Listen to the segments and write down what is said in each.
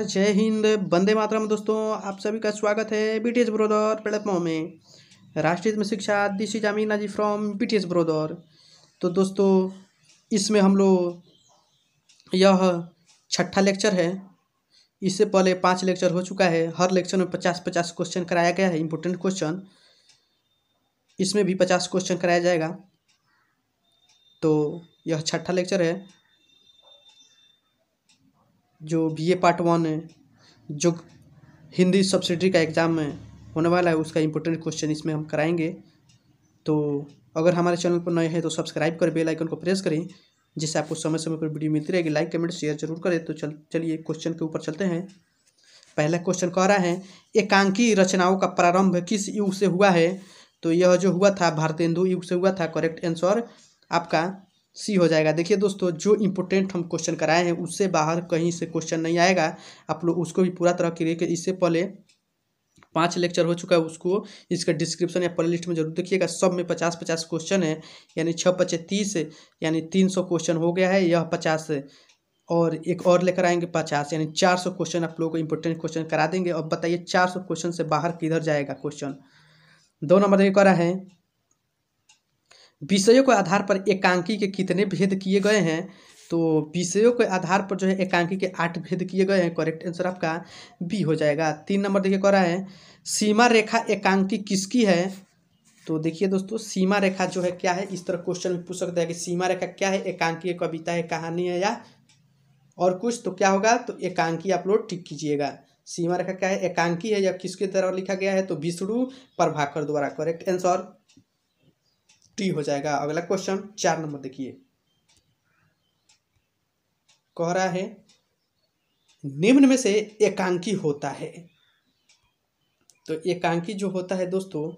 जय हिंद वंदे मातरम दोस्तों आप सभी का स्वागत है B T S brother platform में राष्ट्रीय में शिक्षा this is Amina ji from B T S brother तो दोस्तों इसमें हम लोग यह छठा लेक्चर है इससे पहले पांच लेक्चर हो चुका है हर लेक्चर में पचास पचास क्वेश्चन कराया गया है इम्पोर्टेंट क्वेश्चन इसमें भी पचास क्वेश्चन कराया जाएगा तो यह छठा लेक्चर है जो बी ए पार्ट वन है जो हिंदी सब्सिडी का एग्ज़ाम है होने वाला है उसका इम्पोर्टेंट क्वेश्चन इसमें हम कराएंगे तो अगर हमारे चैनल पर नए हैं तो सब्सक्राइब करें बेल आइकन को प्रेस करें जिससे आपको समय समय पर वीडियो मिलती रहेगी लाइक कमेंट शेयर जरूर करें तो चल चलिए क्वेश्चन के ऊपर चलते हैं पहला क्वेश्चन कह रहा है एकांकी रचनाओं का प्रारंभ किस युग से हुआ है तो यह जो हुआ था भारतेंदु युग से हुआ था करेक्ट आंसर आपका सी हो जाएगा देखिए दोस्तों जो इम्पोर्टेंट हम क्वेश्चन कराए हैं उससे बाहर कहीं से क्वेश्चन नहीं आएगा आप लोग उसको भी पूरा तरह क्लियर कर इससे पहले पाँच लेक्चर हो चुका है उसको इसका डिस्क्रिप्शन या प्ले लिस्ट में जरूर देखिएगा सब में पचास पचास क्वेश्चन है यानी छः पचे तीस यानी तीन सौ क्वेश्चन हो गया है यह पचास और एक और लेकर आएंगे पचास यानी चार सौ क्वेश्चन आप लोगों को इंपॉर्टेंट क्वेश्चन करा देंगे और बताइए चार सौ क्वेश्चन से बाहर किधर जाएगा क्वेश्चन दो नंबर देखिए कह रहा है विषयों के आधार पर एकांकी के कितने भेद किए गए हैं तो विषयों के आधार पर जो है एकांकी के आठ भेद किए गए हैं करेक्ट आंसर आपका बी हो जाएगा तीन नंबर देखिए कह रहा है सीमा रेखा एकांकी किसकी है तो देखिए दोस्तों सीमा रेखा जो है क्या है इस तरह क्वेश्चन में पूछ सकता है कि सीमा रेखा क्या है एकांकी कविता है कहानी है या और कुछ तो क्या होगा तो एकांकी आप लोग टिक कीजिएगा सीमा रेखा क्या है एकांकी है या किसके द्वारा लिखा गया है तो विष्णु प्रभाकर द्वारा करेक्ट आंसर टी हो जाएगा अगला क्वेश्चन चार नंबर देखिए कह रहा है निम्न में से एकांकी होता है तो एकांकी जो होता है दोस्तों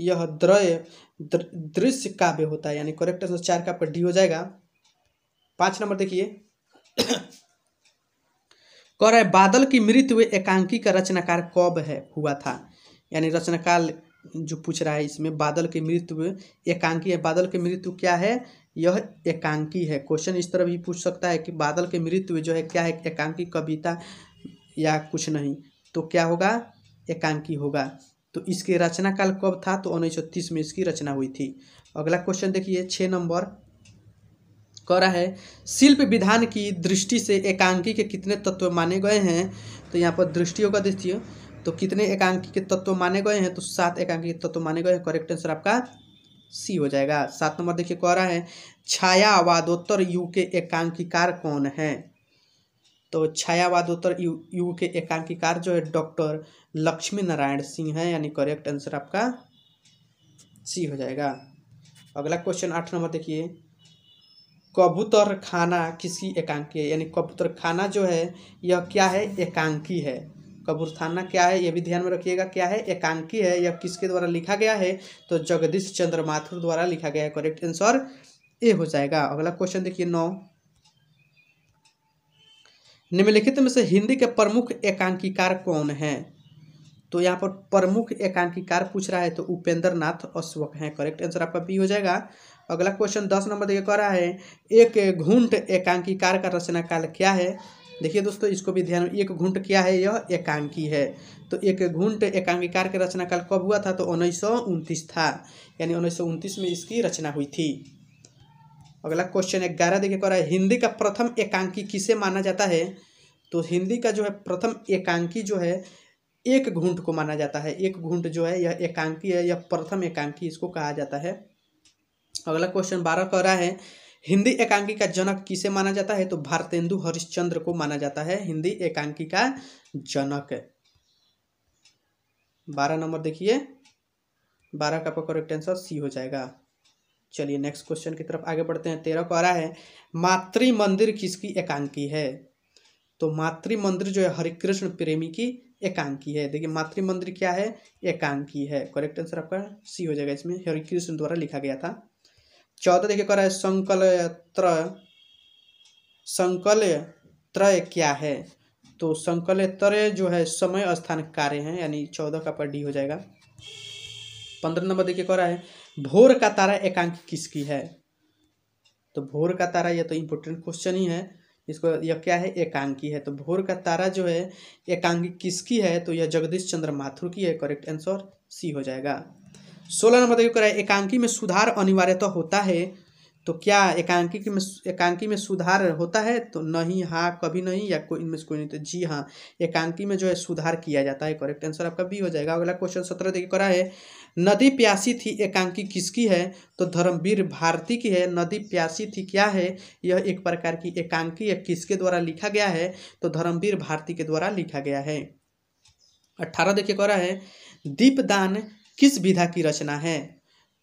यह द्रय दृश्य काव्य होता है यानी करेक्ट आंसर चार का पर डी हो जाएगा पांच नंबर देखिए कर रहे बादल की मृत्यु एकांकी का रचनाकार कब है हुआ था यानी रचनाकार जो पूछ रहा है इसमें बादल की मृत्यु एकांकी है बादल की मृत्यु क्या है यह एकांकी है क्वेश्चन इस तरह भी पूछ सकता है कि बादल की मृत्यु जो है क्या है एकांकी कविता या कुछ नहीं तो क्या होगा एकांकी होगा तो इसके रचनाकाल कब था तो उन्नीस में इसकी रचना हुई थी अगला क्वेश्चन देखिए छः नंबर कह रहा है शिल्प विधान की दृष्टि से एकांकी के कितने तत्व माने गए हैं तो यहाँ पर दृष्टियों का दृष्टि तो कितने एकांकी के तत्व माने गए हैं तो सात एकांकी के तत्व माने गए हैं करेक्ट आंसर आपका सी हो जाएगा सात नंबर देखिए कह रहा है छायावादोत्तर युग के एकांकीकार कौन है तो छायावादोत्तर यू, यू के एकांकीकार जो है डॉक्टर लक्ष्मी नारायण सिंह है यानी करेक्ट आंसर आपका सी हो जाएगा अगला क्वेश्चन आठ नंबर देखिए कबूतर खाना किसकी एकांकी है यानी कबूतर खाना जो है यह क्या है एकांकी है खाना क्या है यह भी ध्यान में रखिएगा क्या है एकांकी है यह किसके द्वारा लिखा गया है तो जगदीश चंद्र माथुर द्वारा लिखा गया है करेक्ट आंसर ए हो जाएगा अगला क्वेश्चन देखिए नौ निम्नलिखित में से हिंदी के प्रमुख एकांकीकार कौन है तो यहाँ पर प्रमुख एकांकीकार पूछ रहा है तो उपेंद्र नाथ अश्वक हैं करेक्ट आंसर आपका बी हो जाएगा अगला क्वेश्चन दस नंबर देखिए कह रहा है एक घुंट एकांकीकार का रचना काल क्या है देखिए दोस्तों इसको भी ध्यान एक घुंट क्या है यह एकांकी है तो एक घुंट एकांकीकार के रचना काल कब हुआ था तो उन्नीस था यानी उन्नीस में इसकी रचना हुई थी अगला क्वेश्चन ग्यारह देखिए कह रहा है हिंदी का प्रथम एकांकी किसे माना जाता है तो हिंदी का जो है प्रथम एकांकी जो है एक घूंट को माना जाता है एक घूंट जो है यह एकांकी है यह प्रथम एकांकी इसको कहा जाता है अगला क्वेश्चन बारह कह रहा है हिंदी एकांकी का जनक किसे माना जाता है तो भारतेंदु हरिश्चंद्र को माना जाता है हिंदी एकांकी का जनक बारह नंबर देखिए बारह का आपका करेक्ट आंसर सी हो जाएगा चलिए नेक्स्ट क्वेश्चन की तरफ आगे बढ़ते हैं तेरह कह रहा है मातृ मंदिर किसकी एकांकी है तो मातृ मंदिर जो है हरिकृष्ण प्रेमी की एकांकी है देखिए मातृ मंदिर क्या है एकांकी है करेक्ट आंसर आपका सी हो जाएगा इसमें हरिकृष्ण द्वारा लिखा गया था चौदह देखिए कर रहा है संकल त्रय संकल त्रय क्या है तो संकल त्रय जो है समय स्थान कार्य है यानी चौदह का पर डी हो जाएगा पंद्रह नंबर देखिए कह रहा है भोर का तारा एकांक किसकी है तो भोर का तारा यह तो इम्पोर्टेंट क्वेश्चन ही है इसको यह क्या है एकांकी है तो भोर का तारा जो है एकांकी किसकी है तो यह जगदीश चंद्र माथुर की है करेक्ट आंसर सी हो जाएगा सोलह नंबर देखिए कराए एकांकी में सुधार अनिवार्यता तो होता है तो क्या एकांकी में एकांकी में सुधार होता है तो नहीं हाँ कभी नहीं या कोई इनमें से कोई नहीं तो जी हाँ एकांकी में जो है सुधार किया जाता है करेक्ट आंसर आपका भी हो जाएगा अगला क्वेश्चन सत्रह देखिए करा है नदी प्यासी थी एकांकी किसकी है तो धर्मवीर भारती की है नदी प्यासी थी क्या है यह एक प्रकार की एकांकी या किसके द्वारा लिखा गया है तो धर्मवीर भारती के द्वारा लिखा गया है अट्ठारह देखिए करा है दीपदान किस विधा की रचना है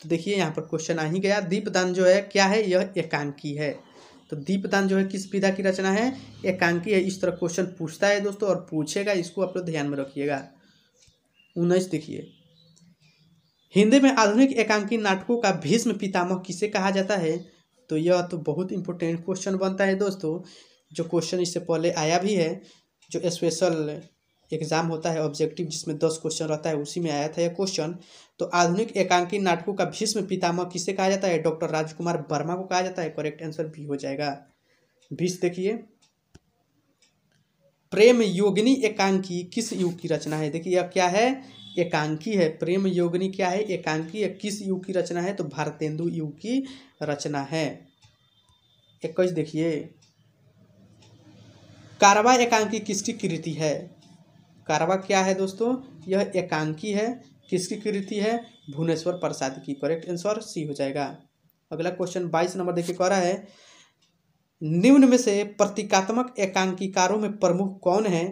तो देखिए यहाँ पर क्वेश्चन आ ही गया दीपदान जो है क्या है यह एकांकी है तो दीपदान जो है किस विधा की रचना है एकांकी है इस तरह क्वेश्चन पूछता है दोस्तों और पूछेगा इसको आप लोग ध्यान में रखिएगा उन्नीस देखिए हिंदी में आधुनिक एकांकी नाटकों का भीष्म पितामह किसे कहा जाता है तो यह तो बहुत इंपॉर्टेंट क्वेश्चन बनता है दोस्तों जो क्वेश्चन इससे पहले आया भी है जो स्पेशल एग्जाम होता है ऑब्जेक्टिव जिसमें दस क्वेश्चन रहता है उसी में आया था यह क्वेश्चन तो आधुनिक एकांकी नाटकों का भीष्म पितामह किसे कहा जाता है डॉक्टर राजकुमार वर्मा को कहा जाता है करेक्ट आंसर भी हो जाएगा भीष देखिए प्रेम योगिनी एकांकी किस युग की रचना है देखिए यह क्या है एकांकी है प्रेम योगिनी क्या है एकांकी या किस युग की रचना है तो भारतेंदु युग की रचना है इक्कीस देखिए कारवा एकांकी किसकी कृति है कारवा क्या है दोस्तों यह एकांकी है किसकी कृति है भुवनेश्वर प्रसाद की करेक्ट आंसर सी हो जाएगा अगला क्वेश्चन बाईस नंबर देखिए कह रहा है निम्न में से प्रतीकात्मक एकांकीकारों में प्रमुख कौन है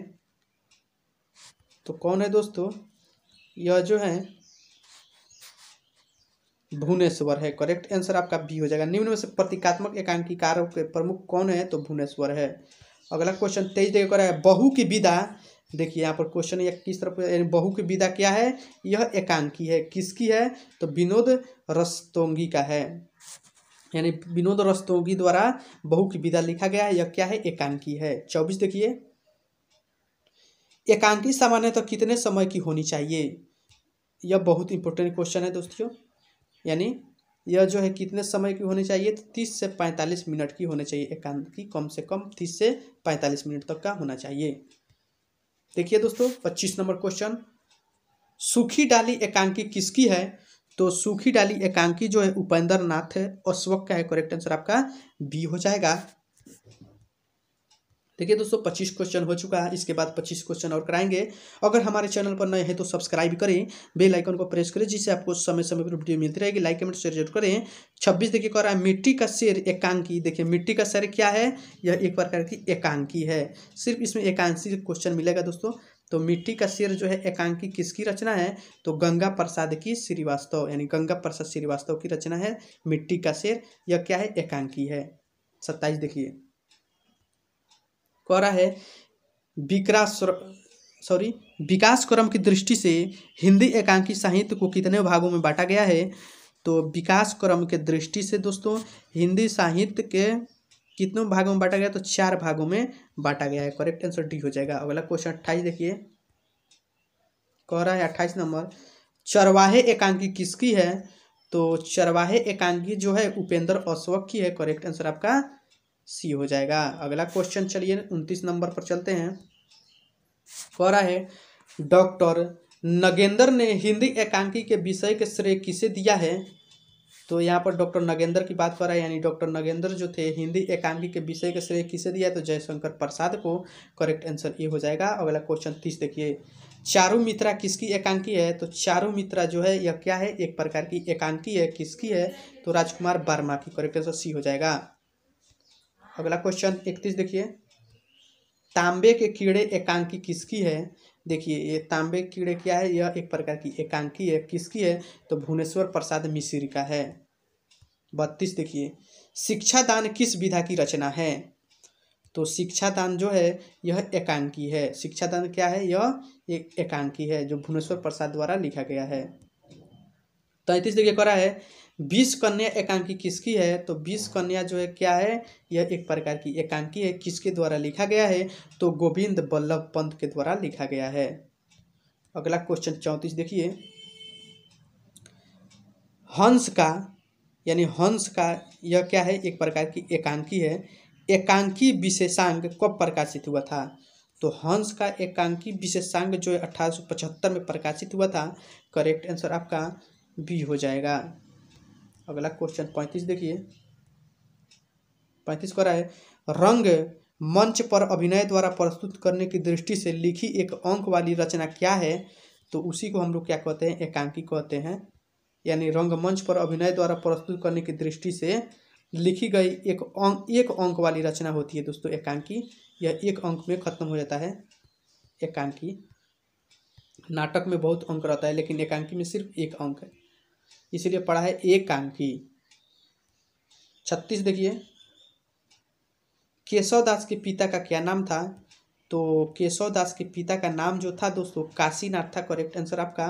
तो कौन है दोस्तों यह जो है भुवनेश्वर है करेक्ट आंसर आपका बी हो जाएगा निम्न में से प्रतीकात्मक एकांकीकारों के प्रमुख कौन है तो भुवनेश्वर है अगला क्वेश्चन तेईस देखिए कह रहा है बहु की विदा देखिए यहाँ पर क्वेश्चन इक्कीस तरफ बहू की विदा क्या है यह एकांकी है किसकी है तो विनोद रस्तोंगी का है यानी विनोद रस्तोंगी द्वारा बहू की विदा लिखा गया है यह क्या है एकांकी है चौबीस देखिए एकांकी सामान्यतः तो कितने समय की होनी चाहिए यह बहुत इंपॉर्टेंट क्वेश्चन है दोस्तियों यानी यह जो है कितने समय की होनी चाहिए तो तीस से पैंतालीस मिनट की होनी चाहिए एकांकी कम से कम तीस से पैंतालीस मिनट तक का होना चाहिए देखिए दोस्तों पच्चीस नंबर क्वेश्चन सूखी डाली एकांकी किसकी है तो सूखी डाली एकांकी जो है उपेंद्र नाथ है और स्वक का है करेक्ट आंसर आपका बी हो जाएगा देखिए दोस्तों पच्चीस क्वेश्चन हो चुका है इसके बाद पच्चीस क्वेश्चन और कराएंगे अगर हमारे चैनल पर नए हैं तो सब्सक्राइब करें बेल आइकन को प्रेस करें जिससे आपको समय समय पर वीडियो मिलती रहेगी लाइक कमेंट शेयर जरूर करें छब्बीस देखिए कह रहा है मिट्टी का शेर एकांकी देखिए मिट्टी का शेर क्या है यह एक प्रकार की एकांकी है सिर्फ इसमें एकांशी क्वेश्चन मिलेगा दोस्तों तो मिट्टी का शेर जो है एकांकी किसकी रचना है तो गंगा प्रसाद की श्रीवास्तव यानी गंगा प्रसाद श्रीवास्तव की रचना है मिट्टी का शेर यह क्या है एकांकी है सत्ताईस देखिए रहा है विकास सॉरी विकास क्रम की दृष्टि से हिंदी एकांकी साहित्य को कितने भागों में बांटा गया है तो विकास क्रम के दृष्टि से दोस्तों हिंदी साहित्य के कितने भागों में बांटा गया तो चार भागों में बांटा गया है करेक्ट आंसर डी हो जाएगा अगला क्वेश्चन अट्ठाईस देखिए कह रहा है अट्ठाईस नंबर चरवाहे एकांकी किसकी है तो चरवाहे एकांकी जो है उपेंद्र अशोक की है करेक्ट आंसर आपका सी हो जाएगा अगला क्वेश्चन चलिए उनतीस नंबर पर चलते हैं कह रहा है डॉक्टर नगेंद्र ने हिंदी एकांकी के विषय के श्रेय किसे दिया है तो यहाँ पर डॉक्टर नगेंद्र की बात कर रहा है यानी डॉक्टर नगेंद्र जो थे हिंदी एकांकी के विषय के श्रेय किसे दिया तो जयशंकर प्रसाद को करेक्ट आंसर ये हो जाएगा अगला क्वेश्चन तीस देखिए चारू मित्रा किसकी एकांकी है तो चारू मित्रा जो है यह क्या है एक प्रकार की एकांकी है किसकी है तो राजकुमार वर्मा की करेक्ट आंसर सी हो जाएगा अगला क्वेश्चन इकतीस देखिए तांबे के कीड़े एकांकी किसकी है देखिए ये तांबे कीड़े क्या है यह एक प्रकार की एकांकी है किसकी है तो भुवनेश्वर प्रसाद मिश्र का है बत्तीस देखिए शिक्षा दान किस विधा की रचना है तो शिक्षा दान जो है यह एकांकी है शिक्षा दान क्या है यह एक एकांकी है जो भुवनेश्वर प्रसाद द्वारा लिखा गया है तैंतीस देखिए करा है बीस कन्या एकांकी किसकी है तो बीस कन्या जो है क्या है यह एक प्रकार की एकांकी है किसके द्वारा लिखा गया है तो गोविंद बल्लभ पंत के द्वारा लिखा गया है अगला क्वेश्चन चौंतीस देखिए हंस का यानी हंस का यह क्या है एक प्रकार की एकांकी है एकांकी विशेषांग कब प्रकाशित हुआ था तो हंस का एकांकी विशेषांग जो है अठारह में प्रकाशित हुआ था करेक्ट आंसर आपका बी हो जाएगा अगला क्वेश्चन पैंतीस देखिए पैंतीस रहा है रंग मंच पर अभिनय द्वारा प्रस्तुत करने की दृष्टि से लिखी एक अंक वाली रचना क्या है तो उसी को हम लोग क्या कहते हैं एकांकी कहते हैं यानी रंगमंच पर अभिनय द्वारा प्रस्तुत करने की दृष्टि से लिखी गई एक अंक एक अंक वाली रचना होती है दोस्तों एकांकी यह एक अंक में खत्म हो जाता है एकांकी नाटक में बहुत अंक रहता है लेकिन एकांकी में सिर्फ एक अंक है इसलिए पढ़ा है एकांकी छत्तीस देखिए केशव दास के पिता का क्या नाम था तो केशव दास के पिता का नाम जो था दोस्तों काशीनाथ था करेक्ट आंसर आपका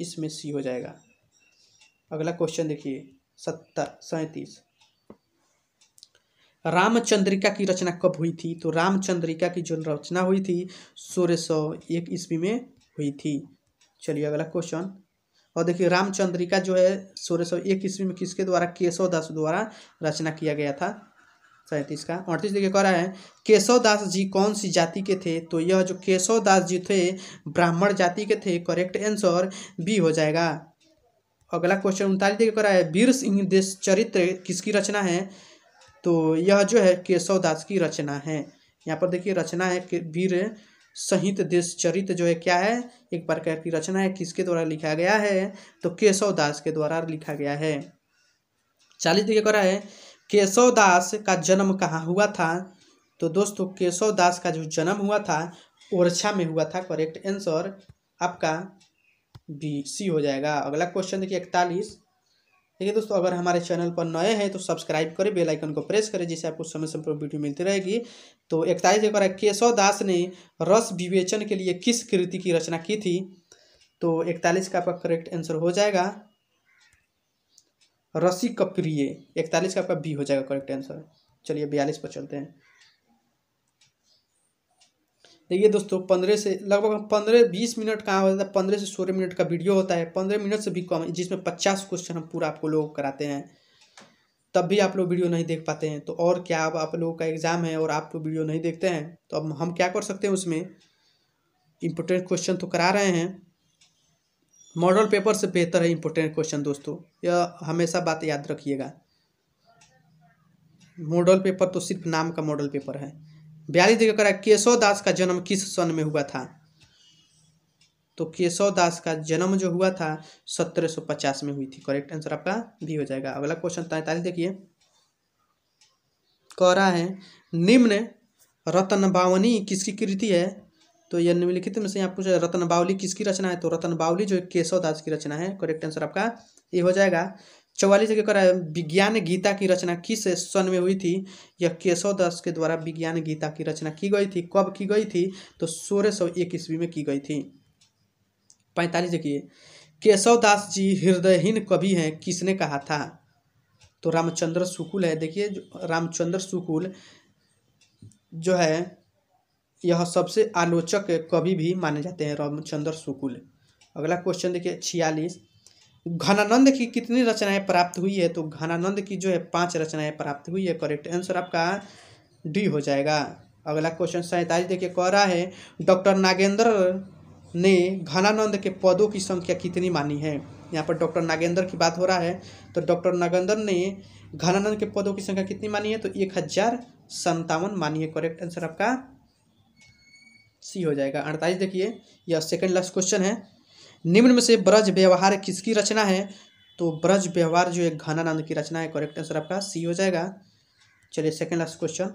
इसमें सी हो जाएगा अगला क्वेश्चन देखिए सत्तर सैंतीस रामचंद्रिका की रचना कब हुई थी तो रामचंद्रिका की जो रचना हुई थी सोलह सौ एक ईस्वी में हुई थी चलिए अगला क्वेश्चन और देखिए रामचंद्रिका जो है सोलह सौ एक ईस्वी में किसके द्वारा केशव दास द्वारा रचना किया गया था सैंतीस का अड़तीस देखिए कह रहा है केशव दास जी कौन सी जाति के थे तो यह जो केशव दास जी थे ब्राह्मण जाति के थे करेक्ट आंसर बी हो जाएगा अगला क्वेश्चन उनतालीस देखिए कह रहा है वीर सिंह देश चरित्र किसकी रचना है तो यह जो है केशव दास की रचना है यहाँ पर देखिए रचना है वीर संहित देश चरित जो है क्या है एक प्रकार की रचना है किसके द्वारा लिखा गया है तो केशव दास के द्वारा लिखा गया है चालीस देखिए करा रहा है केशव दास का जन्म कहाँ हुआ था तो दोस्तों केशव दास का जो जन्म हुआ था ओरछा में हुआ था करेक्ट आंसर आपका बी सी हो जाएगा अगला क्वेश्चन देखिए इकतालीस देखिए दोस्तों अगर हमारे चैनल पर नए हैं तो सब्सक्राइब करें बेल आइकन को प्रेस करें जिससे आपको समय समय पर वीडियो मिलती रहेगी तो इकतालीस एक केशव दास ने रस विवेचन के लिए किस कृति की रचना की थी तो इकतालीस का आपका करेक्ट आंसर हो जाएगा रसिक प्रिय इकतालीस का आपका बी हो जाएगा करेक्ट आंसर चलिए बयालीस पर चलते हैं देखिए दोस्तों पंद्रह से लगभग पंद्रह बीस मिनट का होता है पंद्रह से सोलह मिनट का वीडियो होता है पंद्रह मिनट से भी कम जिसमें पचास क्वेश्चन हम पूरा आपको लोग कराते हैं तब भी आप लोग वीडियो नहीं देख पाते हैं तो और क्या अब आप लोगों का एग्ज़ाम है और आप वीडियो नहीं देखते हैं तो अब हम क्या कर सकते हैं उसमें इम्पोर्टेंट क्वेश्चन तो करा रहे हैं मॉडल पेपर से बेहतर है इम्पोर्टेंट क्वेश्चन दोस्तों यह हमेशा बात याद रखिएगा मॉडल पेपर तो सिर्फ नाम का मॉडल पेपर है बयालीस देखिए करा केशव दास का जन्म किस सन में हुआ था तो केशव दास का जन्म जो हुआ था 1750 में हुई थी करेक्ट आंसर आपका भी हो जाएगा अगला क्वेश्चन तैतालीस देखिए कह रहा है निम्न रतन बावनी किसकी कृति है तो यह निम्नलिखित में से यहाँ पूछा रतन बावली किसकी रचना है तो रतन बावली जो केशव दास की रचना है करेक्ट आंसर आपका ये हो जाएगा चौवालीस जगह कर विज्ञान गीता की रचना किस सन में हुई थी यह केशव दास के द्वारा विज्ञान गीता की रचना की गई थी कब की गई थी तो सोलह सौ एक ईस्वी में की गई थी पैंतालीस देखिए केशव दास जी हृदयहीन कवि हैं किसने कहा था तो रामचंद्र सुकुल है देखिए रामचंद्र सुकुल जो है यह सबसे आलोचक कवि भी माने जाते हैं रामचंद्र सुकुल अगला क्वेश्चन देखिए छियालीस घनानंद की कितनी रचनाएं प्राप्त हुई है तो घनानंद की जो है पांच रचनाएं प्राप्त हुई है करेक्ट आंसर आपका डी हो जाएगा अगला क्वेश्चन सैंतालीस देखिए कह रहा है डॉक्टर नागेंद्र ने घनानंद के पदों की संख्या कितनी मानी है यहाँ पर डॉक्टर नागेंद्र की बात हो रहा है तो डॉक्टर नागेंद्र ने घनानंद के पदों की संख्या कितनी मानी है तो एक हज़ार संतावन मानी है करेक्ट आंसर आपका सी हो जाएगा अड़तालीस देखिए यह सेकंड लास्ट क्वेश्चन है निम्न में से ब्रज व्यवहार किसकी रचना है तो ब्रज व्यवहार जो है घनानंद की रचना है करेक्ट आंसर आपका सी हो जाएगा चलिए सेकेंड लास्ट क्वेश्चन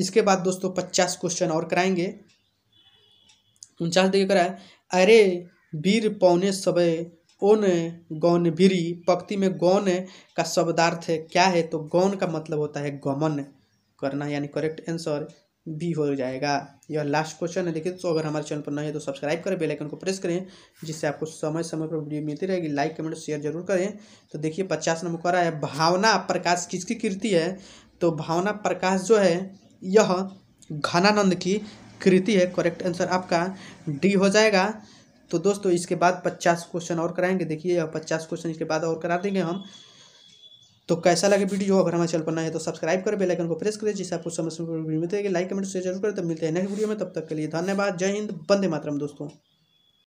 इसके बाद दोस्तों पचास क्वेश्चन और कराएंगे उनचास देखिए कराए अरे वीर पौने सबे ओन गौन भीरी पक्ति में गौन का शब्दार्थ क्या है तो गौन का मतलब होता है गमन करना यानी करेक्ट आंसर बी हो जाएगा यह लास्ट क्वेश्चन है देखिए तो अगर हमारे चैनल पर नए हैं तो सब्सक्राइब करें बेल आइकन को प्रेस करें जिससे आपको समय समय पर वीडियो मिलती रहेगी लाइक कमेंट शेयर जरूर करें तो देखिए पचास नंबर रहा है भावना प्रकाश किसकी कृति है तो भावना प्रकाश जो है यह घनानंद की कृति है करेक्ट आंसर आपका डी हो जाएगा तो दोस्तों इसके बाद पचास क्वेश्चन और कराएंगे देखिए यह पचास क्वेश्चन इसके बाद और करा देंगे हम तो कैसा लगे वीडियो अगर हमारे चैनल पर ना है तो सब्सक्राइब करें बेल आइकन को प्रेस करें जिससे आपको समझ में वीडियो मिलती है लाइक कमेंट शेयर जरूर करें तब मिलते हैं नेक्स्ट वीडियो में तब तक के लिए धन्यवाद जय हिंद बंदे मातरम दोस्तों